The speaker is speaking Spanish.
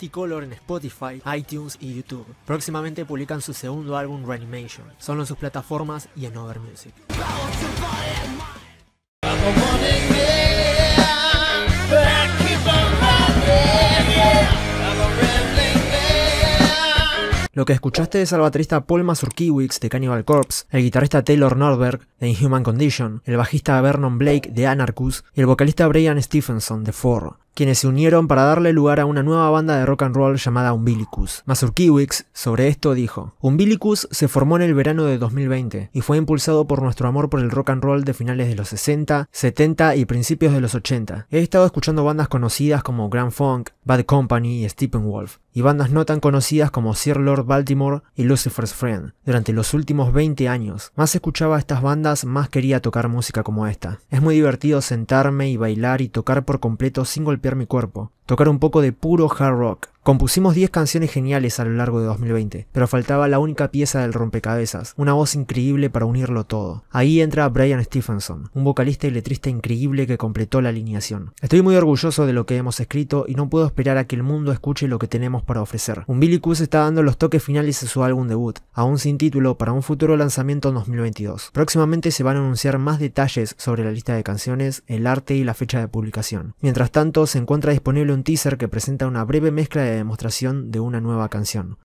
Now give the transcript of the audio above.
y color en Spotify, iTunes y YouTube. Próximamente publican su segundo álbum Reanimation, solo en sus plataformas y en Over Music. Lo que escuchaste es al baterista Paul Mazurkiewicz de Cannibal Corpse, el guitarrista Taylor Nordberg de Inhuman Condition, el bajista Vernon Blake de Anarchus y el vocalista Brian Stephenson de forr quienes se unieron para darle lugar a una nueva banda de rock and roll llamada Umbilicus. Mazurkiewicz sobre esto dijo, Umbilicus se formó en el verano de 2020 y fue impulsado por nuestro amor por el rock and roll de finales de los 60, 70 y principios de los 80. He estado escuchando bandas conocidas como Grand Funk, Bad Company y Steppenwolf, y bandas no tan conocidas como Sir Lord Baltimore y Lucifer's Friend. Durante los últimos 20 años, más escuchaba estas bandas, más quería tocar música como esta. Es muy divertido sentarme y bailar y tocar por completo sin golpear mi cuerpo. Tocar un poco de puro hard rock. Compusimos 10 canciones geniales a lo largo de 2020, pero faltaba la única pieza del rompecabezas, una voz increíble para unirlo todo. Ahí entra Brian Stephenson, un vocalista y letrista increíble que completó la alineación. Estoy muy orgulloso de lo que hemos escrito y no puedo esperar a que el mundo escuche lo que tenemos para ofrecer. Umbilicus está dando los toques finales de su álbum debut, aún sin título, para un futuro lanzamiento en 2022. Próximamente se van a anunciar más detalles sobre la lista de canciones, el arte y la fecha de publicación. Mientras tanto, se encuentra disponible un teaser que presenta una breve mezcla de demostración de una nueva canción.